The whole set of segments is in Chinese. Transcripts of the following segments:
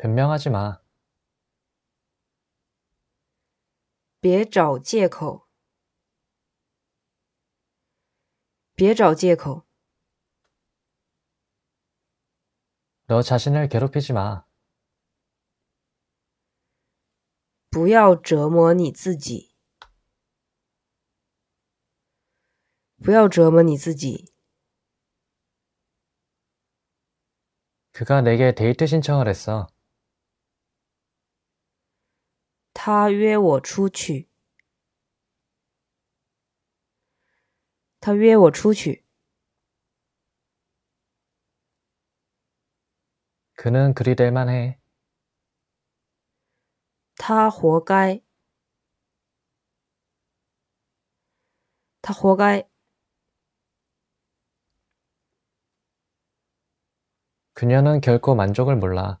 변명하지 마. 别找借口.别找借口.너 자신을 괴롭히지 마. 不要折磨你自己.不要折磨你自己. 그가 내게 데이트 신청을 했어. 他约我出去。他约我出去。他活该。他活该。他活该。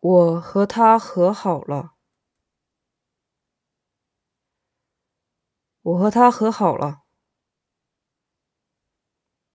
我和他和好了。我和他和好了。